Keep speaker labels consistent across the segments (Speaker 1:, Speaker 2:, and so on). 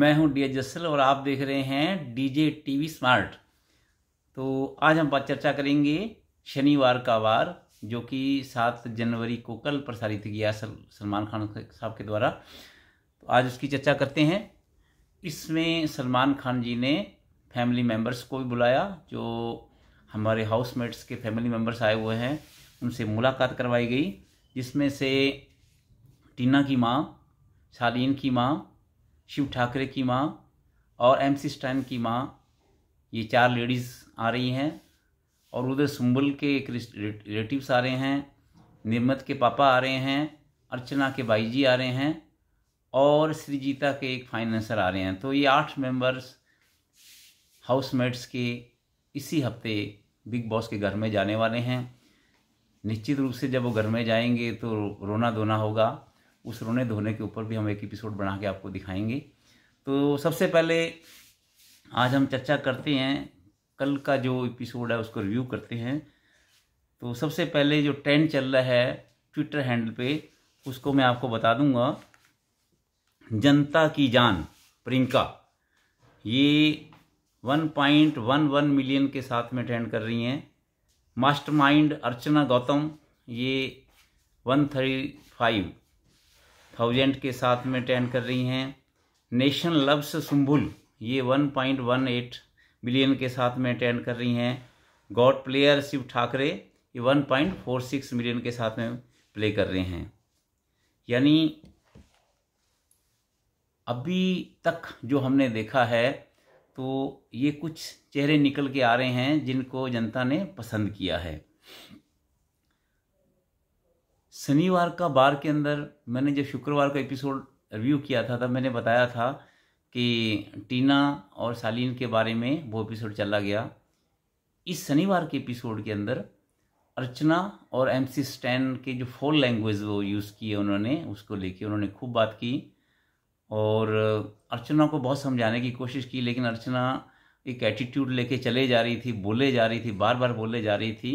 Speaker 1: मैं हूं डी जस्सल और आप देख रहे हैं डीजे टीवी स्मार्ट तो आज हम बात चर्चा करेंगे शनिवार का वार जो कि सात जनवरी को कल प्रसारित किया सलमान खान साहब के द्वारा तो आज उसकी चर्चा करते हैं इसमें सलमान खान जी ने फैमिली मेम्बर्स को भी बुलाया जो हमारे हाउसमेट्स के फैमिली मेम्बर्स आए हुए हैं उनसे मुलाकात करवाई गई जिसमें से टीना की माँ शालीन की माँ शिव ठाकरे की माँ और एम सी स्टैन की माँ ये चार लेडीज़ आ रही हैं और उधर सुंबल के एक रिलेटिव्स आ रहे हैं निर्मत के पापा आ रहे हैं अर्चना के भाई जी आ रहे हैं और श्रीजीता के एक फाइनेंसर आ रहे हैं तो ये आठ मेंबर्स हाउसमेट्स के इसी हफ्ते बिग बॉस के घर में जाने वाले हैं निश्चित रूप से जब वो घर में जाएंगे तो रोना धोना होगा उस रोने धोने के ऊपर भी हम एक एपिसोड बना के आपको दिखाएंगे तो सबसे पहले आज हम चर्चा करते हैं कल का जो एपिसोड है उसको रिव्यू करते हैं तो सबसे पहले जो ट्रेंड चल रहा है ट्विटर हैंडल पे उसको मैं आपको बता दूंगा जनता की जान प्रियंका ये 1.11 मिलियन के साथ में ट्रेंड कर रही हैं मास्टरमाइंड अर्चना गौतम ये 135 थाउजेंड के साथ में टेन कर रही हैं नेशन लव्स सुम्बुल ये one point one eight billion के साथ में टेन कर रही हैं गॉड प्लेयर शिव ठाकरे ये one point four six million के साथ में प्ले कर रहे हैं यानी अभी तक जो हमने देखा है तो ये कुछ चेहरे निकल के आ रहे हैं जिनको जनता ने पसंद किया है शनिवार का बार के अंदर मैंने जब शुक्रवार का एपिसोड रिव्यू किया था तब मैंने बताया था कि टीना और सालीन के बारे में वो एपिसोड चला गया इस शनिवार के एपिसोड के अंदर अर्चना और एम सी स्टैन के जो फोर लैंग्वेज वो यूज़ किए उन्होंने उसको लेके उन्होंने खूब बात की और अर्चना को बहुत समझाने की कोशिश की लेकिन अर्चना एक एटीट्यूड लेके चले जा रही थी बोले जा रही थी बार बार बोले जा रही थी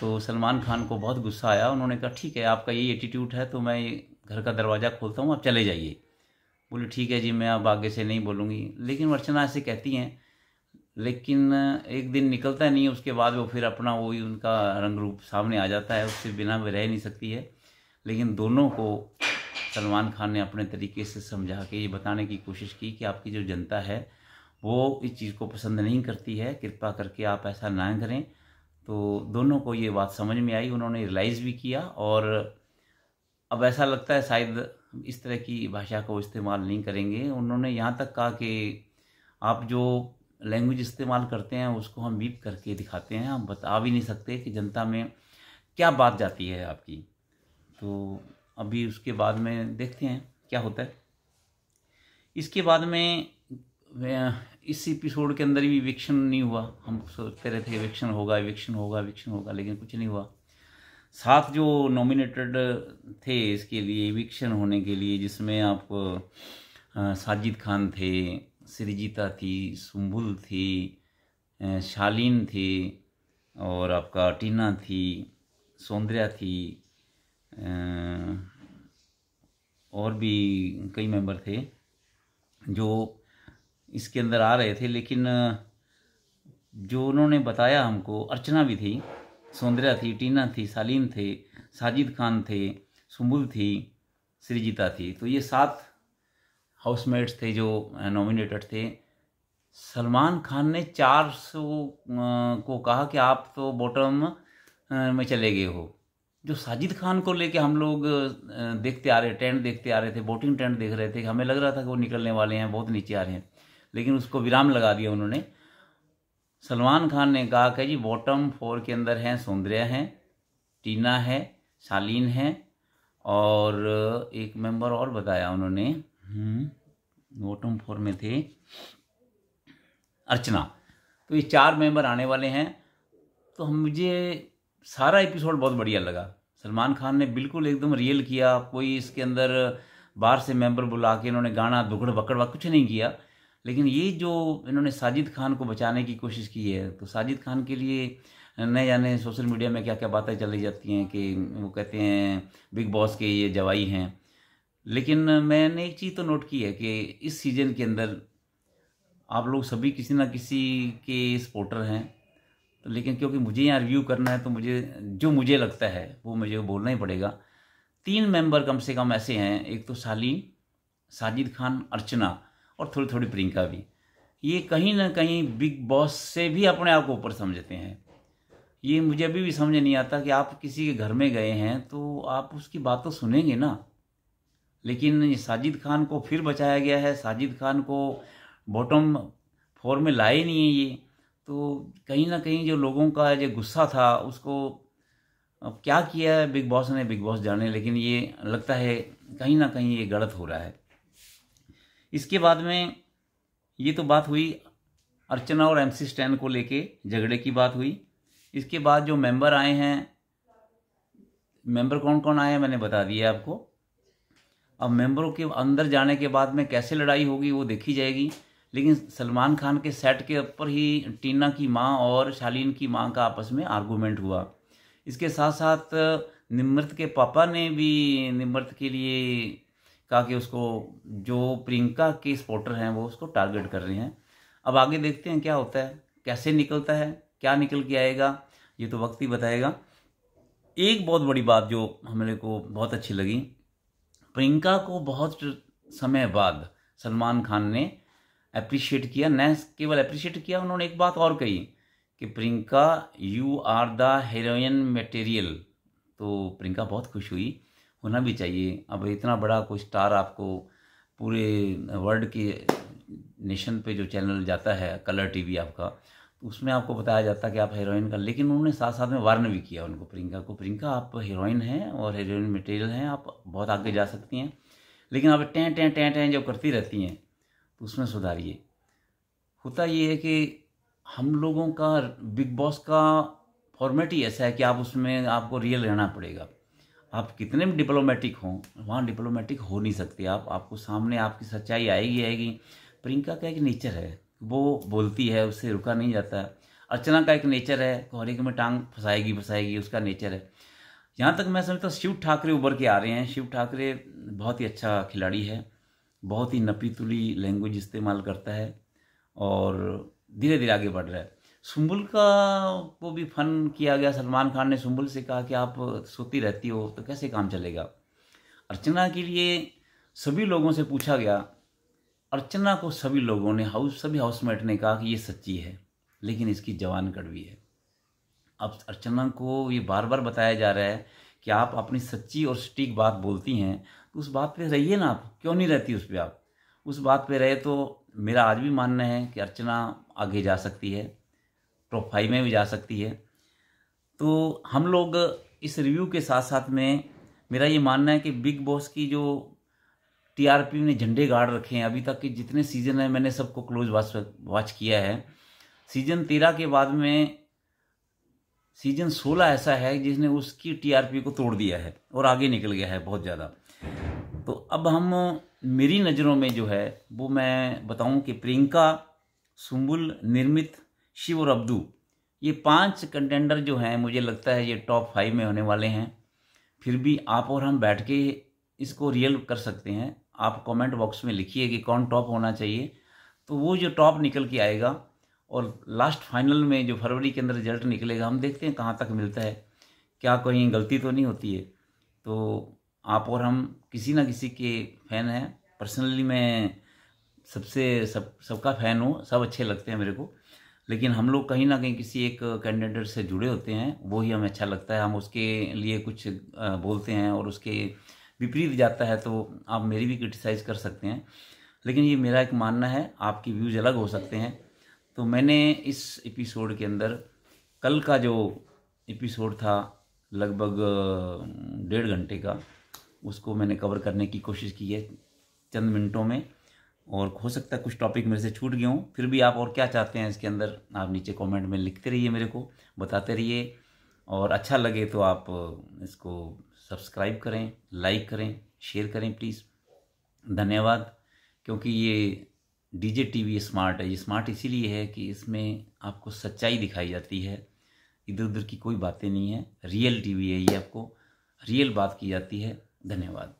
Speaker 1: तो सलमान खान को बहुत गुस्सा आया उन्होंने कहा ठीक है आपका ये एटीट्यूड है तो मैं घर का दरवाज़ा खोलता हूँ आप चले जाइए बोले ठीक है जी मैं अब आगे से नहीं बोलूँगी लेकिन अर्चना ऐसे कहती हैं लेकिन एक दिन निकलता नहीं है उसके बाद वो फिर अपना वही उनका रंग रूप सामने आ जाता है उससे बिना वे रह नहीं सकती है लेकिन दोनों को सलमान खान ने अपने तरीके से समझा के ये बताने की कोशिश की कि आपकी जो जनता है वो इस चीज़ को पसंद नहीं करती है कृपा करके आप ऐसा ना करें तो दोनों को ये बात समझ में आई उन्होंने रियलाइज़ भी किया और अब ऐसा लगता है शायद इस तरह की भाषा को इस्तेमाल नहीं करेंगे उन्होंने यहाँ तक कहा कि आप जो लैंग्वेज इस्तेमाल करते हैं उसको हम बीप करके दिखाते हैं हम बता भी नहीं सकते कि जनता में क्या बात जाती है आपकी तो अभी उसके बाद में देखते हैं क्या होता है इसके बाद में इस एपिसोड के अंदर भी इविक्शन नहीं हुआ हम सोचते रहे थे इविक्शन होगा इविक्शन होगा इविक्शन होगा लेकिन कुछ नहीं हुआ साथ जो नॉमिनेटेड थे इसके लिए इविक्शन होने के लिए जिसमें आप साजिद खान थे सृजिता थी सुम्बुल थी शालीन थी और आपका टीना थी सौंदर्या थी और भी कई मेंबर थे जो इसके अंदर आ रहे थे लेकिन जो उन्होंने बताया हमको अर्चना भी थी सौंदर्या थी टीना थी सालीन थे साजिद खान थे सुमुल थी सृजिता थी तो ये सात हाउसमेट्स थे जो नॉमिनेटेड थे सलमान खान ने 400 को कहा कि आप तो बॉटम में चले गए हो जो साजिद खान को लेके हम लोग देखते आ रहे टेंट देखते आ रहे थे बोटिंग टेंट देख रहे थे हमें लग रहा था कि वो निकलने वाले हैं बहुत नीचे आ रहे हैं लेकिन उसको विराम लगा दिया उन्होंने सलमान खान ने कहा कि जी बॉटम फोर के अंदर हैं सौंदर्या हैं टीना है शालीन है और एक मेंबर और बताया उन्होंने बॉटम हम्म, फोर में थे अर्चना तो ये चार मेंबर आने वाले हैं तो हम मुझे सारा एपिसोड बहुत बढ़िया लगा सलमान खान ने बिल्कुल एकदम रियल किया कोई इसके अंदर बाहर से मेंबर बुला के इन्होंने गाना दुगड़ बकड़वा कुछ नहीं किया लेकिन ये जो इन्होंने साजिद खान को बचाने की कोशिश की है तो साजिद खान के लिए न जाने सोशल मीडिया में क्या क्या बातें चली जाती हैं कि वो कहते हैं बिग बॉस के ये जवाई हैं लेकिन मैंने एक चीज़ तो नोट की है कि इस सीज़न के अंदर आप लोग सभी किसी ना किसी के सपोर्टर हैं तो लेकिन क्योंकि मुझे यहाँ रिव्यू करना है तो मुझे जो मुझे लगता है वो मुझे बोलना ही पड़ेगा तीन मेंबर कम से कम ऐसे हैं एक तो सालीन साजिद खान अर्चना और थोड़ी थोड़ी प्रियंका भी ये कहीं ना कहीं बिग बॉस से भी अपने आप को ऊपर समझते हैं ये मुझे अभी भी समझ नहीं आता कि आप किसी के घर में गए हैं तो आप उसकी बात तो सुनेंगे ना लेकिन साजिद खान को फिर बचाया गया है साजिद खान को बॉटम फोर में लाए नहीं है ये तो कहीं ना कहीं जो लोगों का जो गुस्सा था उसको अब क्या किया है बिग बॉस ने बिग बॉस जाने लेकिन ये लगता है कहीं ना कहीं ये गलत हो रहा है इसके बाद में ये तो बात हुई अर्चना और एमसी स्टैन को लेके झगड़े की बात हुई इसके बाद जो मेंबर आए हैं मेंबर कौन कौन आए हैं मैंने बता दिया आपको अब मेंबरों के अंदर जाने के बाद में कैसे लड़ाई होगी वो देखी जाएगी लेकिन सलमान खान के सेट के ऊपर ही टीना की माँ और शालीन की माँ का आपस में आर्गूमेंट हुआ इसके साथ साथ निमृत के पापा ने भी निमृत के लिए कि उसको जो प्रियंका के सपोर्टर हैं वो उसको टारगेट कर रहे हैं अब आगे देखते हैं क्या होता है कैसे निकलता है क्या निकल के आएगा ये तो वक्त ही बताएगा एक बहुत बड़ी बात जो हमारे को बहुत अच्छी लगी प्रियंका को बहुत समय बाद सलमान खान ने अप्रिशिएट किया न केवल अप्रिशिएट किया उन्होंने एक बात और कही कि Priyanka you are the heroine material तो प्रियंका बहुत खुश हुई होना भी चाहिए अब इतना बड़ा कोई स्टार आपको पूरे वर्ल्ड की नेशन पे जो चैनल जाता है कलर टीवी आपका तो उसमें आपको बताया जाता है कि आप हीरोइन का लेकिन उन्होंने साथ साथ में वार्न भी किया उनको प्रियंका को प्रियंका आप हीरोइन हैं और हीरोइन मटेरियल हैं आप बहुत आगे जा सकती हैं लेकिन आप टें टें टें टें जब करती रहती हैं तो उसमें सुधारिए होता ये है कि हम लोगों का बिग बॉस का फॉर्मेट ही ऐसा है कि आप उसमें आपको रियल रहना पड़ेगा आप कितने भी डिप्लोमेटिक हों वहाँ डिप्लोमेटिक हो नहीं सकते आप आपको सामने आपकी सच्चाई आएगी आएगी प्रियंका का एक नेचर है वो बोलती है उससे रुका नहीं जाता अर्चना का एक नेचर है हरेक में टांग फंसाएगी फंसाएगी उसका नेचर है यहाँ तक मैं समझता हूँ शिव ठाकरे उभर के आ रहे हैं शिव ठाकरे बहुत ही अच्छा खिलाड़ी है बहुत ही नपीतुली लैंग्वेज इस्तेमाल करता है और धीरे धीरे आगे बढ़ रहा है सुम्बुल का को भी फन किया गया सलमान खान ने सुम्बुल से कहा कि आप सोती रहती हो तो कैसे काम चलेगा अर्चना के लिए सभी लोगों से पूछा गया अर्चना को सभी लोगों ने हाउस सभी हाउसमेट ने कहा कि ये सच्ची है लेकिन इसकी जवान कड़वी है अब अर्चना को ये बार बार बताया जा रहा है कि आप अपनी सच्ची और सटीक बात बोलती हैं तो उस बात पे रहिए ना आप क्यों नहीं रहती उस पर आप उस बात पे रहे तो मेरा आज भी मानना है कि अर्चना आगे जा सकती है टॉप फाइव में भी जा सकती है तो हम लोग इस रिव्यू के साथ साथ में मेरा ये मानना है कि बिग बॉस की जो टीआरपी ने झंडे गाड़ रखे हैं अभी तक के जितने सीज़न हैं मैंने सबको क्लोज वॉच वॉच किया है सीज़न तेरह के बाद में सीजन सोलह ऐसा है जिसने उसकी टीआरपी को तोड़ दिया है और आगे निकल गया है बहुत ज़्यादा तो अब हम मेरी नज़रों में जो है वो मैं बताऊं कि प्रियंका सुम्बुल निर्मित शिव और अब्दू ये पांच कंटेंडर जो हैं मुझे लगता है ये टॉप फाइव में होने वाले हैं फिर भी आप और हम बैठ के इसको रियल कर सकते हैं आप कमेंट बॉक्स में लिखिए कि कौन टॉप होना चाहिए तो वो जो टॉप निकल के आएगा और लास्ट फाइनल में जो फरवरी के अंदर रिजल्ट निकलेगा हम देखते हैं कहाँ तक मिलता है क्या कहीं गलती तो नहीं होती है तो आप और हम किसी ना किसी के फ़ैन हैं पर्सनली मैं सबसे सब सबका फ़ैन हूँ सब अच्छे लगते हैं मेरे को लेकिन हम लोग कहीं ना कहीं किसी एक कैंडिडेट से जुड़े होते हैं वो ही हमें अच्छा लगता है हम उसके लिए कुछ बोलते हैं और उसके विपरीत जाता है तो आप मेरी भी क्रिटिसाइज़ कर सकते हैं लेकिन ये मेरा एक मानना है आपकी व्यूज़ अलग हो सकते हैं तो मैंने इस एपिसोड के अंदर कल का जो एपिसोड था लगभग डेढ़ घंटे का उसको मैंने कवर करने की कोशिश की है चंद मिनटों में और हो सकता है कुछ टॉपिक मेरे से छूट गया हूँ फिर भी आप और क्या चाहते हैं इसके अंदर आप नीचे कमेंट में लिखते रहिए मेरे को बताते रहिए और अच्छा लगे तो आप इसको सब्सक्राइब करें लाइक करें शेयर करें प्लीज़ धन्यवाद क्योंकि ये डीजे टीवी स्मार्ट है ये स्मार्ट इसीलिए है कि इसमें आपको सच्चाई दिखाई जाती है इधर उधर की कोई बातें नहीं है रियल टीवी है ये आपको रियल बात की जाती है धन्यवाद